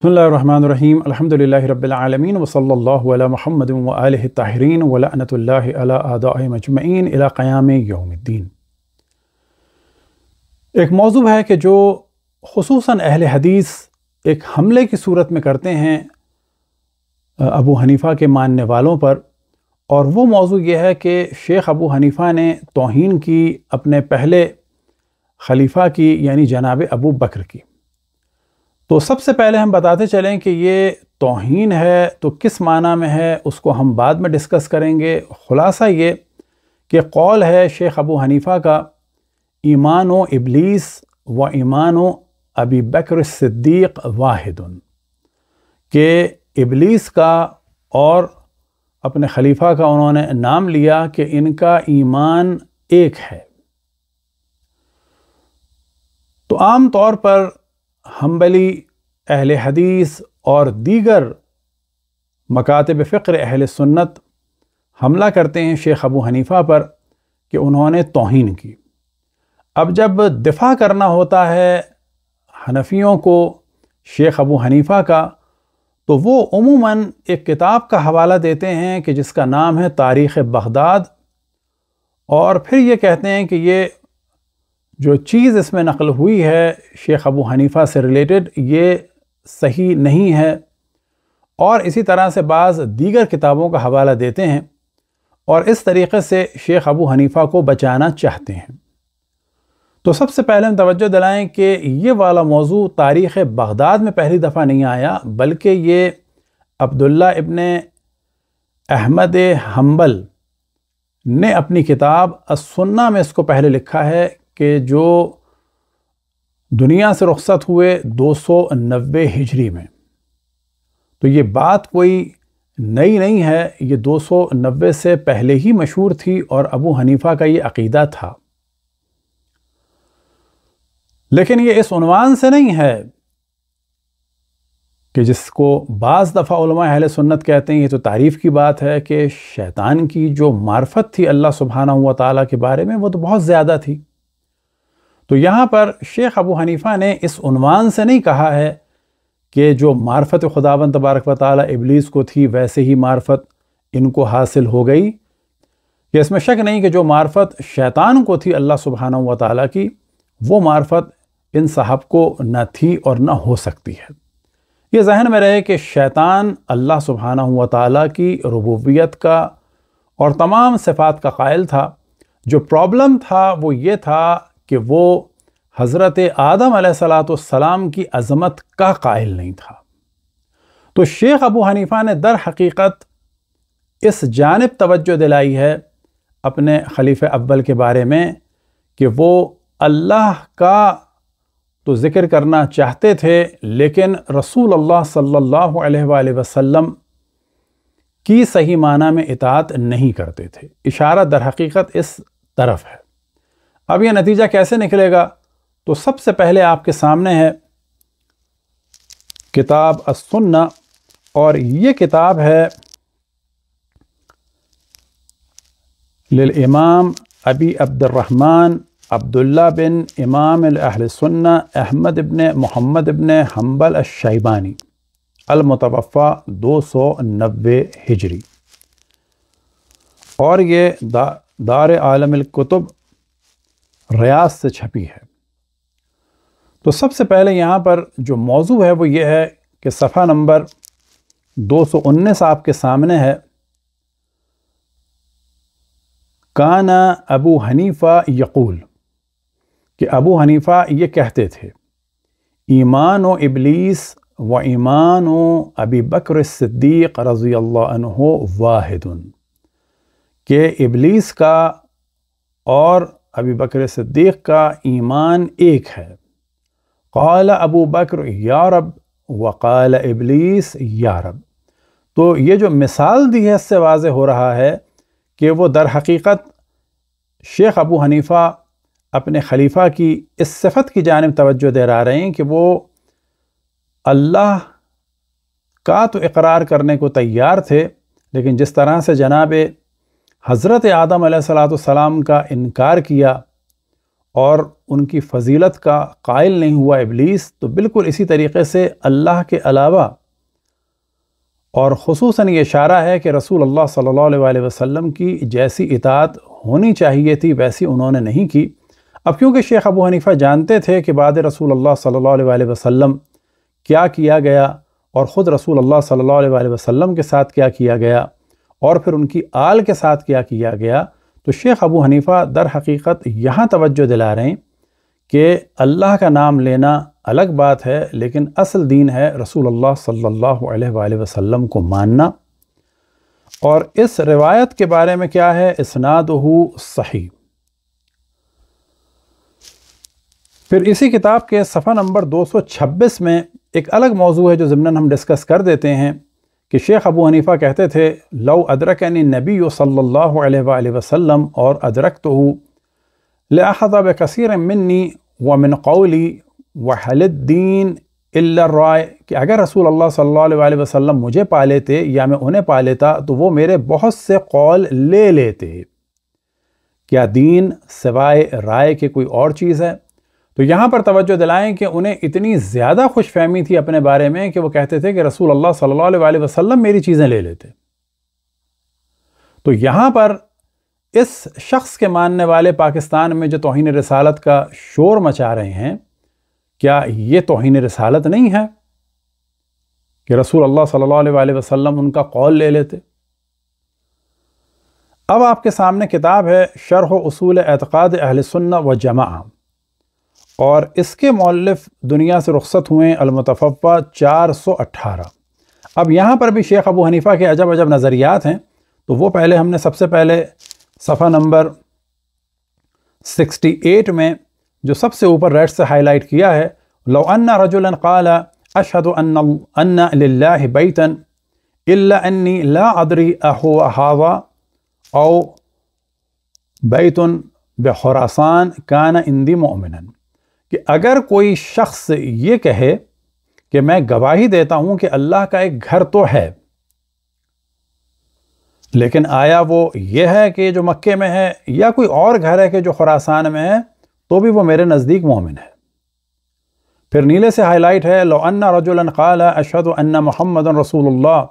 بسم اللہ الرحمن الحمد الحمدللہ رب العالمین وصل اللہ علی محمد الطاہرین و اللہ علی علیہ مجمعین قیام یوم الدین ایک موضوع ہے کہ جو خصوصاً اہل حدیث ایک حملے کی صورت میں کرتے ہیں ابو حنیفہ کے ماننے والوں پر اور وہ موضوع یہ ہے کہ شیخ ابو حنیفہ نے توہین کی اپنے پہلے خلیفہ کی یعنی جناب ابو بکر کی تو سب سے پہلے ہم بتاتے چلیں کہ یہ توہین ہے تو کس معنی میں ہے اس کو ہم بعد میں ڈسکس کریں گے خلاصہ یہ کہ قول ہے شیخ ابو حنیفہ کا ایمان و ابلیس و ایمان و ابی بکر صدیق واحد کہ ابلیس کا اور اپنے خلیفہ کا انہوں نے نام لیا کہ ان کا ایمان ایک ہے تو عام طور پر حنبلی اہل حدیث اور دیگر مکاتب فقر اہل سنت حملہ کرتے ہیں شیخ ابو حنیفہ پر کہ انہوں نے توہین کی اب جب دفاع کرنا ہوتا ہے حنفیوں کو شیخ ابو حنیفہ کا تو وہ عموماً ایک کتاب کا حوالہ دیتے ہیں کہ جس کا نام ہے تاریخ بغداد اور پھر یہ کہتے ہیں کہ یہ جو چیز اس میں نقل ہوئی ہے شیخ ابو حنیفہ سے ریلیٹڈ یہ صحیح نہیں ہے اور اسی طرح سے بعض دیگر کتابوں کا حوالہ دیتے ہیں اور اس طریقے سے شیخ ابو حنیفہ کو بچانا چاہتے ہیں تو سب سے پہلے ہم توجہ دلائیں کہ یہ والا موضوع تاریخ بغداد میں پہلی دفعہ نہیں آیا بلکہ یہ عبداللہ ابن احمد حنبل نے اپنی کتاب السنہ میں اس کو پہلے لکھا ہے کہ جو دنیا سے رخصت ہوئے دو سو نوے ہجری میں تو یہ بات کوئی نئی نہیں ہے یہ دو سو نوے سے پہلے ہی مشہور تھی اور ابو حنیفہ کا یہ عقیدہ تھا لیکن یہ اس عنوان سے نہیں ہے کہ جس کو بعض دفعہ علماء اہل سنت کہتے ہیں یہ تو تعریف کی بات ہے کہ شیطان کی جو معرفت تھی اللہ سبحانہ ہوا تعالیٰ کے بارے میں وہ تو بہت زیادہ تھی تو یہاں پر شیخ ابو حنیفہ نے اس عنوان سے نہیں کہا ہے کہ جو معرفت خداون تبارک و تعالی ابلیس کو تھی ویسے ہی معرفت ان کو حاصل ہو گئی کہ اس میں شک نہیں کہ جو معرفت شیطان کو تھی اللہ سبحانہ و تعالیٰ کی وہ معرفت ان صاحب کو نہ تھی اور نہ ہو سکتی ہے یہ ذہن میں رہے کہ شیطان اللہ سبحانہ و تعالیٰ کی ربوبیت کا اور تمام صفات کا قائل تھا جو پرابلم تھا وہ یہ تھا کہ وہ حضرت آدم علیہ السلام والسلام کی عظمت کا قائل نہیں تھا تو شیخ ابو حنیفہ نے در حقیقت اس جانب توجہ دلائی ہے اپنے خلیف اول کے بارے میں کہ وہ اللہ کا تو ذکر کرنا چاہتے تھے لیکن رسول اللہ صلی اللہ علیہ وآلہ وسلم کی صحیح معنی میں اطاعت نہیں کرتے تھے اشارہ در حقیقت اس طرف ہے اب یہ نتیجہ کیسے نکلے گا تو سب سے پہلے آپ کے سامنے ہے کتاب السنہ اور یہ کتاب ہے للامام ابی عبد الرحمن عبداللہ بن امام الاہل سنہ احمد ابن محمد ابن حنبل الشیبانی المتوفا دو سو نوے ہجری اور یہ دار عالم القتب ریاض سے چھپی ہے تو سب سے پہلے یہاں پر جو موضوع ہے وہ یہ ہے کہ صفحہ نمبر دو سو انیس آپ کے سامنے ہے کانا ابو حنیفہ یقول کہ ابو حنیفہ یہ کہتے تھے ایمان و ابلیس و ایمان و ابی بکر صدیق رضی اللہ عنہ واحد کہ ابلیس کا اور ابی بکر صدیق کا ایمان ایک ہے قال ابو بکر یارب وقال ابلیس یارب تو یہ جو مثال دی ہے اس سے واضح ہو رہا ہے کہ وہ در حقیقت شیخ ابو حنیفہ اپنے خلیفہ کی اس صفت کی جانب توجہ دے رہا رہے ہیں کہ وہ اللہ کا تو اقرار کرنے کو تیار تھے لیکن جس طرح سے جناب حضرت آدم علیہ السلام کا انکار کیا اور ان کی فضیلت کا قائل نہیں ہوا ابلیس تو بالکل اسی طریقے سے اللہ کے علاوہ اور خصوصاً یہ اشارہ ہے کہ رسول اللہ صلی اللہ علیہ وسلم کی جیسی اطاعت ہونی چاہیے تھی ویسی انہوں نے نہیں کی اب کیونکہ شیخ ابو حنیفہ جانتے تھے کہ بعد رسول اللہ صلی اللہ علیہ وآلہ وسلم کیا کیا گیا اور خود رسول اللہ صلی اللہ علیہ وسلم کے ساتھ کیا کیا گیا اور پھر ان کی آل کے ساتھ کیا کیا گیا تو شیخ ابو حنیفہ در حقیقت یہاں توجہ دلا رہے ہیں کہ اللہ کا نام لینا الگ بات ہے لیکن اصل دین ہے رسول اللہ صلی اللہ علیہ وآلہ وسلم کو ماننا اور اس روایت کے بارے میں کیا ہے اسناد ہو صحیح پھر اسی کتاب کے صفحہ نمبر دو سو چھبیس میں ایک الگ موضوع ہے جو زمنان ہم ڈسکس کر دیتے ہیں کہ شیخ ابو حنیفہ کہتے تھے لو ادرکنی نبی صلی اللہ علیہ وآلہ وسلم اور ادرک تو بکثیر منی ومن قولی وحل الدین اللہ الرائے کہ اگر رسول اللہ صلی اللہ علیہ وسلم مجھے پا لیتے یا میں انہیں پا لیتا تو وہ میرے بہت سے قول لے لیتے کیا دین سوائے رائے کے کوئی اور چیز ہے تو یہاں پر توجہ دلائیں کہ انہیں اتنی زیادہ خوش فہمی تھی اپنے بارے میں کہ وہ کہتے تھے کہ رسول اللہ صلی اللہ علیہ وآلہ وسلم میری چیزیں لے لیتے تو یہاں پر اس شخص کے ماننے والے پاکستان میں جو توہین رسالت کا شور مچا رہے ہیں کیا یہ توہین رسالت نہیں ہے کہ رسول اللہ صلی اللہ علیہ وآلہ وسلم ان کا قول لے لیتے اب آپ کے سامنے کتاب ہے شرح و اصول اعتقاد اہل سنہ و جمعہ اور اس کے مؤلف دنیا سے رخصت ہوئے المتفا چار سو اٹھارہ اب یہاں پر بھی شیخ ابو حنیفہ کے عجب عجب نظریات ہیں تو وہ پہلے ہم نے سب سے پہلے صفحہ نمبر سکسٹی ایٹ میں جو سب سے اوپر ریڈ سے ہائی لائٹ کیا ہے لو ان للہ القالٰ الا انی لا بیتََََََََََََ اہو اََوا او بیتن بحراسان اندی مؤمنن کہ اگر کوئی شخص یہ کہے کہ میں گواہی دیتا ہوں کہ اللہ کا ایک گھر تو ہے لیکن آیا وہ یہ ہے کہ جو مکے میں ہے یا کوئی اور گھر ہے کہ جو خوراسان میں ہے تو بھی وہ میرے نزدیک مومن ہے پھر نیلے سے ہائی لائٹ ہے لو ان اشهد ان محمد رسول اللہ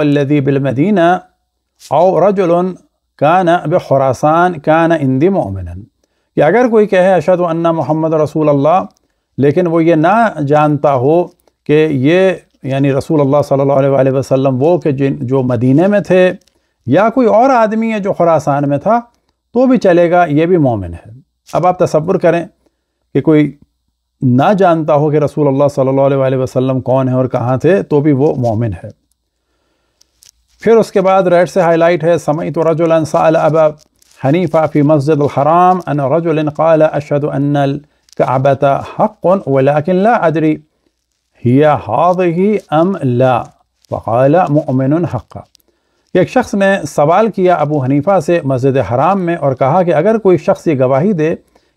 الذی بالمدینہ او كان کانا كان اندی مؤمنا کہ اگر کوئی کہے اشد و انا محمد رسول اللہ لیکن وہ یہ نہ جانتا ہو کہ یہ یعنی رسول اللہ صلی اللہ علیہ وسلم وہ کہ جن جو مدینہ میں تھے یا کوئی اور آدمی ہے جو خراسان میں تھا تو بھی چلے گا یہ بھی مومن ہے اب آپ تصور کریں کہ کوئی نہ جانتا ہو کہ رسول اللہ صلی اللہ علیہ وسلم کون ہے اور کہاں تھے تو بھی وہ مومن ہے پھر اس کے بعد ریڈ سے ہائی لائٹ ہے سمعت سال ابا في مسجد الحرام ان رجل قال اشد أن الكعبة حق لا هذه أم لا فقال مؤمن حقا ایک شخص نے سوال کیا ابو حنیفہ سے مسجد حرام میں اور کہا کہ اگر کوئی شخص یہ گواہی دے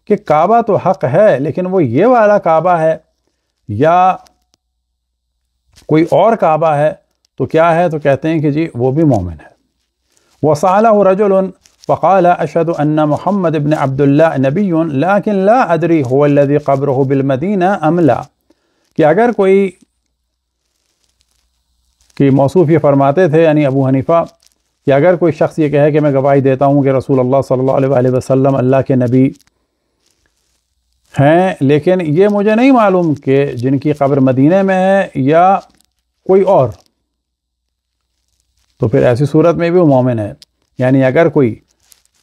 کہ کعبہ تو حق ہے لیکن وہ یہ والا کعبہ ہے یا کوئی اور کعبہ ہے تو کیا ہے تو کہتے ہیں کہ جی وہ بھی مومن ہے وہ صحل فقال أشهد أن محمد بن عبد الله نبي لكن لا أدري هو الذي قبره بالمدينة أم لا کہ اگر کوئی کی موصوف یہ فرماتے تھے یعنی ابو حنیفہ کہ اگر کوئی شخص یہ کہے کہ میں گواہی دیتا ہوں کہ رسول اللہ صلی اللہ علیہ وسلم اللہ کے نبی ہیں لیکن یہ مجھے نہیں معلوم کہ جن کی قبر مدینہ میں ہے یا کوئی اور تو پھر ایسی صورت میں بھی وہ مومن ہے یعنی اگر کوئی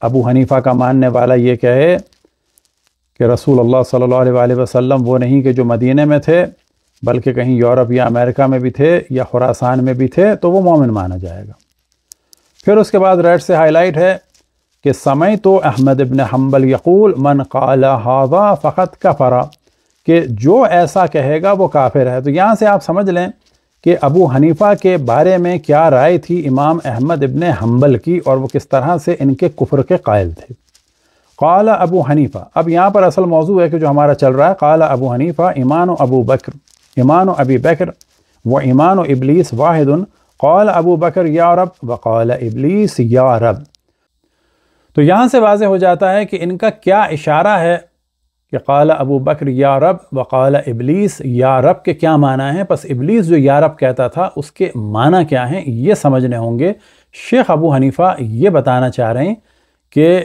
ابو حنیفہ کا ماننے والا یہ کہے کہ رسول اللہ صلی اللہ علیہ وآلہ وسلم وہ نہیں کہ جو مدینہ میں تھے بلکہ کہیں یورپ یا امریکہ میں بھی تھے یا خراسان میں بھی تھے تو وہ مومن مانا جائے گا پھر اس کے بعد ریڈ سے ہائلائٹ ہے کہ سمے تو احمد ابن حنبل یقول من قال ہوا فقط کفرا کہ جو ایسا کہے گا وہ کافر ہے تو یہاں سے آپ سمجھ لیں کہ ابو حنیفہ کے بارے میں کیا رائے تھی امام احمد ابن حنبل کی اور وہ کس طرح سے ان کے کفر کے قائل تھے قال ابو حنیفہ اب یہاں پر اصل موضوع ہے کہ جو ہمارا چل رہا ہے قال ابو حنیفہ ایمان و ابو بکر ایمان و ابی بکر و ایمان و ابلیس واحد قال ابو بکر یا رب و قال ابلیس یا رب تو یہاں سے واضح ہو جاتا ہے کہ ان کا کیا اشارہ ہے کہ قال ابو بکر یا رب و ابلیس یا رب کے کیا معنی ہیں پس ابلیس جو یا رب کہتا تھا اس کے معنی کیا ہیں یہ سمجھنے ہوں گے شیخ ابو حنیفہ یہ بتانا چاہ رہے ہیں کہ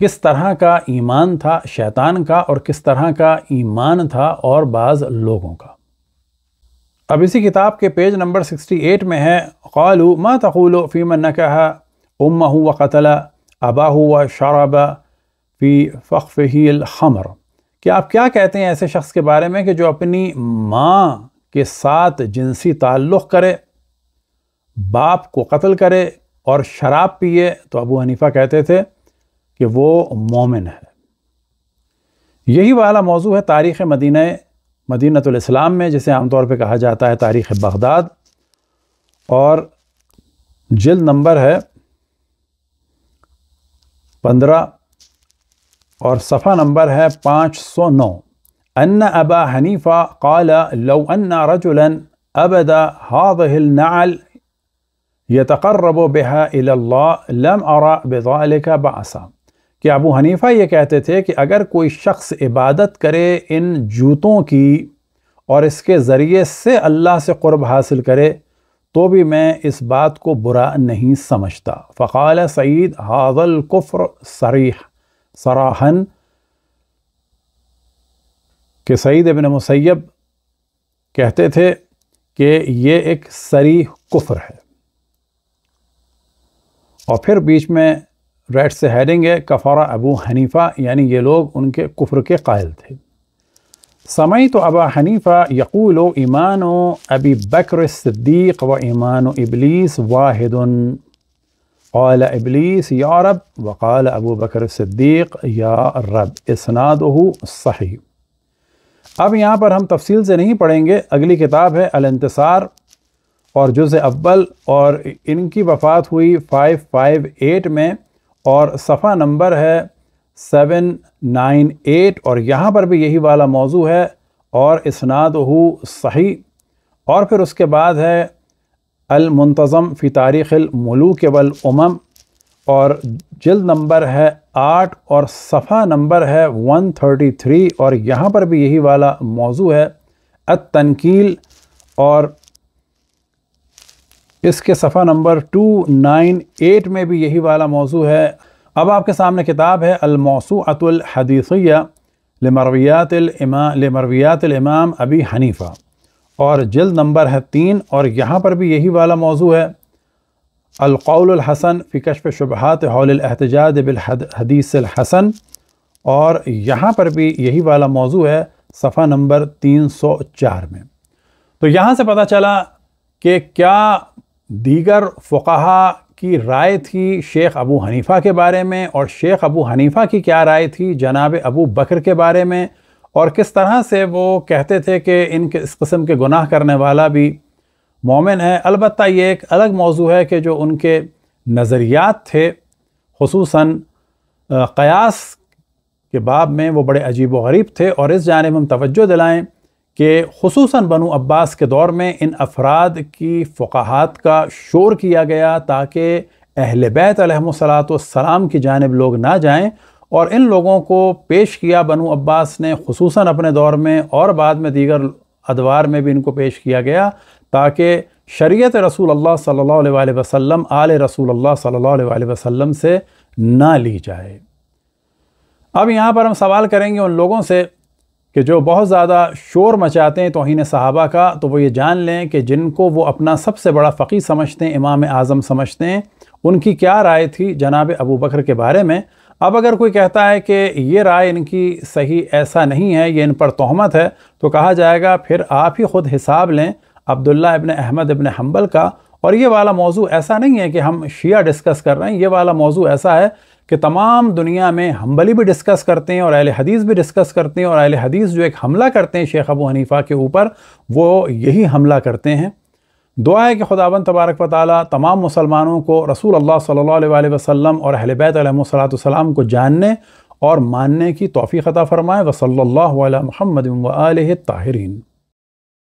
کس طرح کا ایمان تھا شیطان کا اور کس طرح کا ایمان تھا اور بعض لوگوں کا اب اسی کتاب کے پیج نمبر سکسٹی ایٹ میں ہے قالو ما تقول فی من نکہا امہ و قتل ابا و شعربا فی فخفہی الخمر کہ آپ کیا کہتے ہیں ایسے شخص کے بارے میں کہ جو اپنی ماں کے ساتھ جنسی تعلق کرے باپ کو قتل کرے اور شراب پیے تو ابو حنیفہ کہتے تھے کہ وہ مومن ہے یہی والا موضوع ہے تاریخ مدینہ مدینہ الاسلام میں جسے عام طور پہ کہا جاتا ہے تاریخ بغداد اور جلد نمبر ہے پندرہ اور صفحہ نمبر ہے پانچ سو نو ان ابا حنیفہ قال لو ان رجلا ابدا النعل يتقرب بها الى الله لم ارى بذلك باسام کہ ابو حنیفہ یہ کہتے تھے کہ اگر کوئی شخص عبادت کرے ان جوتوں کی اور اس کے ذریعے سے اللہ سے قرب حاصل کرے تو بھی میں اس بات کو برا نہیں سمجھتا فقال سعید حاضل کفر صریح سراہن کہ سعید ابن مسیب کہتے تھے کہ یہ ایک سریح کفر ہے اور پھر بیچ میں ریٹ سے ہیڈنگ ہے کفارہ ابو حنیفہ یعنی یہ لوگ ان کے کفر کے قائل تھے سمعی تو ابا حنیفہ یقول و ایمان و ابی بکر صدیق و ایمان و ابلیس واحد قال ابلیس یا رب وقال ابو بکر صدیق یا رب اسنادہ صحیح اب یہاں پر ہم تفصیل سے نہیں پڑھیں گے اگلی کتاب ہے الانتصار اور جز اول اور ان کی وفات ہوئی فائیو فائیو ایٹ میں اور صفحہ نمبر ہے سیون نائن ایٹ اور یہاں پر بھی یہی والا موضوع ہے اور اسناد ہو صحیح اور پھر اس کے بعد ہے المنتظم فی تاریخ الملوک والامم اور جلد نمبر ہے آٹھ اور صفحہ نمبر ہے ون تھرٹی تھری اور یہاں پر بھی یہی والا موضوع ہے التنکیل اور اس کے صفحہ نمبر ٹو نائن ایٹ میں بھی یہی والا موضوع ہے اب آپ کے سامنے کتاب ہے الموسوۃ الحدیثیہ لمرویات الامام لمرویات الامام ابی حنیفہ اور جلد نمبر ہے تین اور یہاں پر بھی یہی والا موضوع ہے القول الحسن فی کشف شبہات حول الاحتجاج بالحدیث الحسن اور یہاں پر بھی یہی والا موضوع ہے صفحہ نمبر تین سو چار میں تو یہاں سے پتہ چلا کہ کیا دیگر فقہا کی رائے تھی شیخ ابو حنیفہ کے بارے میں اور شیخ ابو حنیفہ کی کیا رائے تھی جناب ابو بکر کے بارے میں اور کس طرح سے وہ کہتے تھے کہ ان کے اس قسم کے گناہ کرنے والا بھی مومن ہے البتہ یہ ایک الگ موضوع ہے کہ جو ان کے نظریات تھے خصوصاً قیاس کے باب میں وہ بڑے عجیب و غریب تھے اور اس جانب ہم توجہ دلائیں کہ خصوصاً بنو عباس کے دور میں ان افراد کی فقہات کا شور کیا گیا تاکہ اہل بیت علیہ السلام کی جانب لوگ نہ جائیں اور ان لوگوں کو پیش کیا بنو عباس نے خصوصاً اپنے دور میں اور بعد میں دیگر ادوار میں بھی ان کو پیش کیا گیا تاکہ شریعت رسول اللہ صلی اللہ علیہ وآلہ وسلم آل رسول اللہ صلی اللہ علیہ وآلہ وسلم سے نہ لی جائے اب یہاں پر ہم سوال کریں گے ان لوگوں سے کہ جو بہت زیادہ شور مچاتے ہیں توہین صحابہ کا تو وہ یہ جان لیں کہ جن کو وہ اپنا سب سے بڑا فقی سمجھتے ہیں امام اعظم سمجھتے ہیں ان کی کیا رائے تھی جناب ابو بکر کے بارے میں اب اگر کوئی کہتا ہے کہ یہ رائے ان کی صحیح ایسا نہیں ہے یہ ان پر تہمت ہے تو کہا جائے گا پھر آپ ہی خود حساب لیں عبداللہ ابن احمد ابن حنبل کا اور یہ والا موضوع ایسا نہیں ہے کہ ہم شیعہ ڈسکس کر رہے ہیں یہ والا موضوع ایسا ہے کہ تمام دنیا میں حنبلی بھی ڈسکس کرتے ہیں اور اہل حدیث بھی ڈسکس کرتے ہیں اور اہل حدیث جو ایک حملہ کرتے ہیں شیخ ابو حنیفہ کے اوپر وہ یہی حملہ کرتے ہیں دعا ہے کہ خدا تبارک و تعالی تمام مسلمانوں کو رسول اللہ صلی اللہ علیہ وسلم اور اہل بیت علیہ وسلات وسلم کو جاننے اور ماننے کی توفیق عطا فرمائے وصلی اللہ علیہ محمد و علیہ